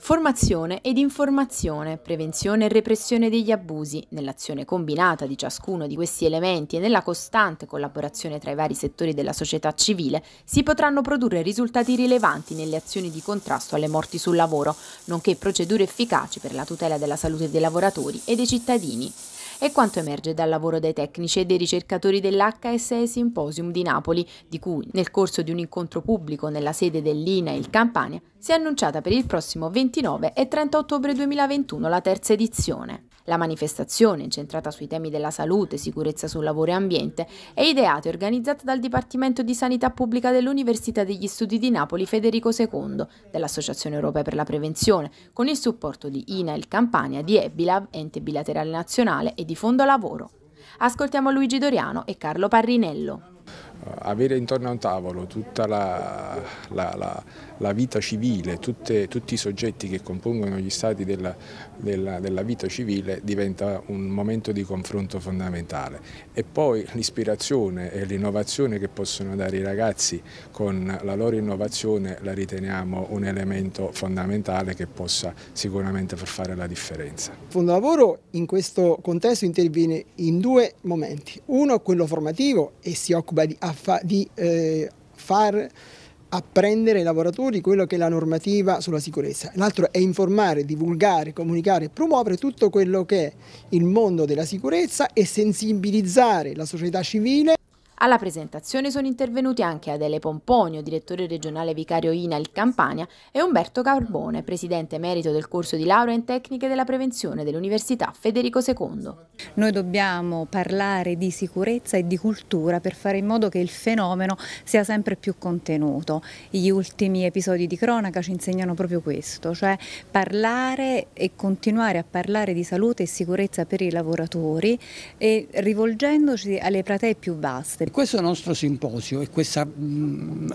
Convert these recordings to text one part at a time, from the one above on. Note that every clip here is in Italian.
Formazione ed informazione, prevenzione e repressione degli abusi, nell'azione combinata di ciascuno di questi elementi e nella costante collaborazione tra i vari settori della società civile, si potranno produrre risultati rilevanti nelle azioni di contrasto alle morti sul lavoro, nonché procedure efficaci per la tutela della salute dei lavoratori e dei cittadini. È quanto emerge dal lavoro dei tecnici e dei ricercatori dell'HSE Symposium di Napoli, di cui nel corso di un incontro pubblico nella sede dell'INA il Campania si è annunciata per il prossimo 29 e 30 ottobre 2021 la terza edizione. La manifestazione, incentrata sui temi della salute, sicurezza sul lavoro e ambiente, è ideata e organizzata dal Dipartimento di Sanità Pubblica dell'Università degli Studi di Napoli Federico II, dell'Associazione Europea per la Prevenzione, con il supporto di INA Campania, di Ebilab, ente bilaterale nazionale, e di Fondo Lavoro. Ascoltiamo Luigi Doriano e Carlo Parrinello. Ah, avere intorno a un tavolo tutta la, la, la, la vita civile, tutte, tutti i soggetti che compongono gli stati della, della, della, vita civile diventa un momento di confronto fondamentale. E poi l'ispirazione e l'innovazione che possono dare i ragazzi con la loro innovazione la riteniamo un elemento fondamentale che possa sicuramente far fare la differenza. Il Fondo Lavoro in questo contesto interviene in due momenti. Uno quello formativo e si occupa di affari di eh, far apprendere ai lavoratori quello che è la normativa sulla sicurezza, l'altro è informare, divulgare, comunicare e promuovere tutto quello che è il mondo della sicurezza e sensibilizzare la società civile alla presentazione sono intervenuti anche Adele Pomponio, direttore regionale vicario INA il Campania, e Umberto Carbone, presidente emerito del corso di laurea in tecniche della prevenzione dell'Università Federico II. Noi dobbiamo parlare di sicurezza e di cultura per fare in modo che il fenomeno sia sempre più contenuto. Gli ultimi episodi di cronaca ci insegnano proprio questo, cioè parlare e continuare a parlare di salute e sicurezza per i lavoratori e rivolgendoci alle platee più vaste, e questo nostro simposio e questa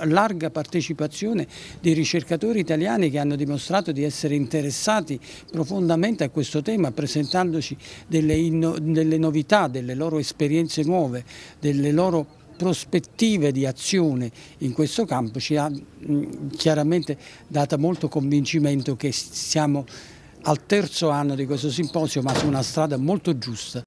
larga partecipazione dei ricercatori italiani che hanno dimostrato di essere interessati profondamente a questo tema, presentandoci delle, delle novità, delle loro esperienze nuove, delle loro prospettive di azione in questo campo ci ha chiaramente dato molto convincimento che siamo al terzo anno di questo simposio ma su una strada molto giusta.